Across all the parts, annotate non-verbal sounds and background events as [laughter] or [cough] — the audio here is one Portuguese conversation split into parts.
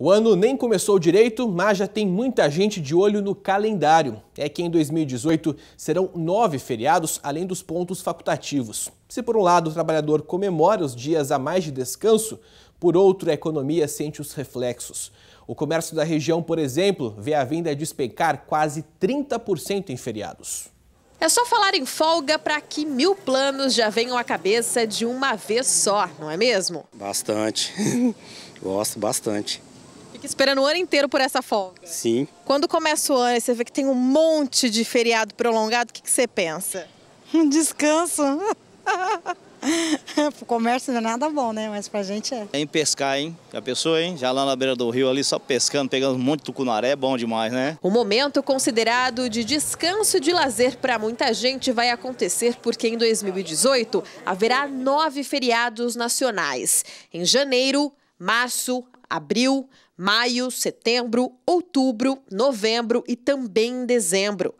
O ano nem começou direito, mas já tem muita gente de olho no calendário. É que em 2018 serão nove feriados, além dos pontos facultativos. Se por um lado o trabalhador comemora os dias a mais de descanso, por outro a economia sente os reflexos. O comércio da região, por exemplo, vê a venda despencar quase 30% em feriados. É só falar em folga para que mil planos já venham à cabeça de uma vez só, não é mesmo? Bastante. [laughs] Gosto bastante. Fica esperando o ano inteiro por essa folga. Sim. Quando começa o ano e você vê que tem um monte de feriado prolongado, o que, que você pensa? Um Descanso. [laughs] o comércio não é nada bom, né? Mas pra gente é. Tem pescar, hein? A pessoa, hein? Já lá na beira do rio ali, só pescando, pegando um monte de tucunaré, é bom demais, né? O momento considerado de descanso de lazer para muita gente vai acontecer porque em 2018 haverá nove feriados nacionais. Em janeiro, março, abril, maio, setembro, outubro, novembro e também dezembro.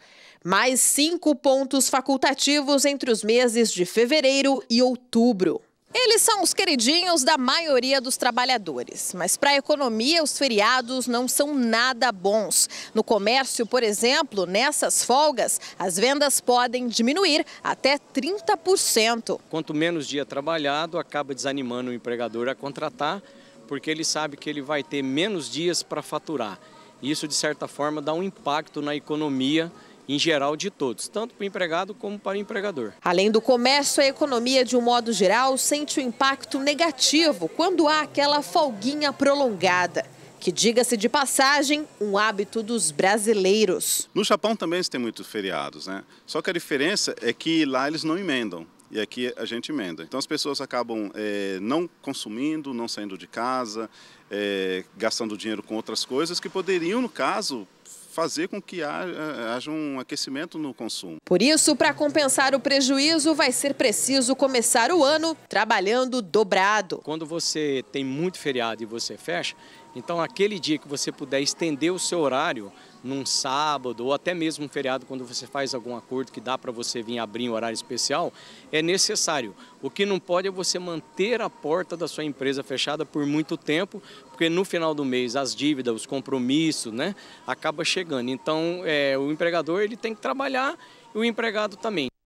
Mais cinco pontos facultativos entre os meses de fevereiro e outubro. Eles são os queridinhos da maioria dos trabalhadores, mas para a economia os feriados não são nada bons. No comércio, por exemplo, nessas folgas, as vendas podem diminuir até 30%. Quanto menos dia trabalhado, acaba desanimando o empregador a contratar porque ele sabe que ele vai ter menos dias para faturar. Isso, de certa forma, dá um impacto na economia em geral de todos, tanto para o empregado como para o empregador. Além do comércio, a economia, de um modo geral, sente o um impacto negativo quando há aquela folguinha prolongada. Que, diga-se de passagem, um hábito dos brasileiros. No Japão também se tem muitos feriados, né? Só que a diferença é que lá eles não emendam e aqui a gente emenda. Então as pessoas acabam é, não consumindo, não saindo de casa, é, gastando dinheiro com outras coisas que poderiam, no caso, fazer com que eh, haja um aquecimento no consumo. Por isso, para compensar o prejuízo, vai ser preciso começar o ano trabalhando dobrado. Quando você tem muito feriado e você fecha, então, aquele dia que você puder estender o seu horário, num sábado ou até mesmo um feriado, quando você faz algum acordo que dá para você vir abrir em um horário especial, é necessário. O que não pode é você manter a porta da sua empresa fechada por muito tempo, porque no final do mês as dívidas, os compromissos, né, acaba chegando. Então, é, o empregador ele tem que trabalhar e o empregado também.